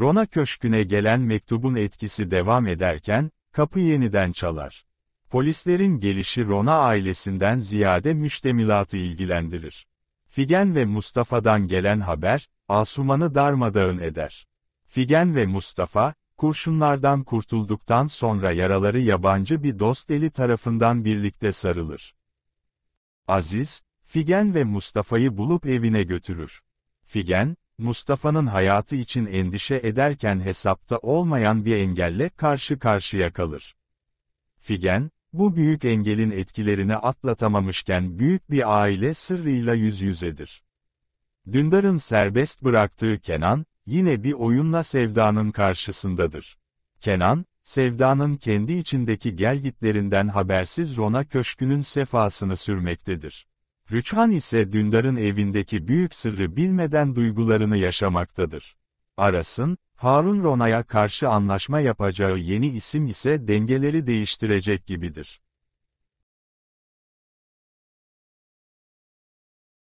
Rona Köşkü'ne gelen mektubun etkisi devam ederken, kapı yeniden çalar. Polislerin gelişi Rona ailesinden ziyade müştemilatı ilgilendirir. Figen ve Mustafa'dan gelen haber, Asuman'ı darmadağın eder. Figen ve Mustafa, kurşunlardan kurtulduktan sonra yaraları yabancı bir dost eli tarafından birlikte sarılır. Aziz, Figen ve Mustafa'yı bulup evine götürür. Figen, Mustafa'nın hayatı için endişe ederken hesapta olmayan bir engelle karşı karşıya kalır. Figen, bu büyük engelin etkilerini atlatamamışken büyük bir aile sırrıyla yüz yüzedir. Dündar'ın serbest bıraktığı Kenan, yine bir oyunla Sevda'nın karşısındadır. Kenan, Sevda'nın kendi içindeki gelgitlerinden habersiz Rona Köşkü'nün sefasını sürmektedir. Rüçhan ise Dündar'ın evindeki büyük sırrı bilmeden duygularını yaşamaktadır. Aras'ın, Harun Rona'ya karşı anlaşma yapacağı yeni isim ise dengeleri değiştirecek gibidir.